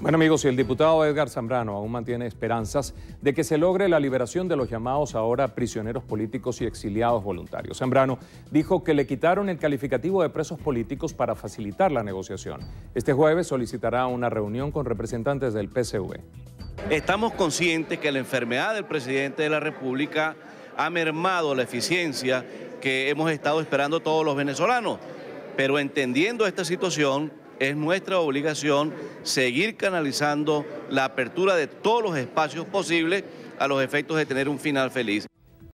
Bueno amigos, y el diputado Edgar Zambrano aún mantiene esperanzas de que se logre la liberación de los llamados ahora prisioneros políticos y exiliados voluntarios. Zambrano dijo que le quitaron el calificativo de presos políticos para facilitar la negociación. Este jueves solicitará una reunión con representantes del PCV. Estamos conscientes que la enfermedad del presidente de la República ha mermado la eficiencia que hemos estado esperando todos los venezolanos, pero entendiendo esta situación es nuestra obligación seguir canalizando la apertura de todos los espacios posibles a los efectos de tener un final feliz.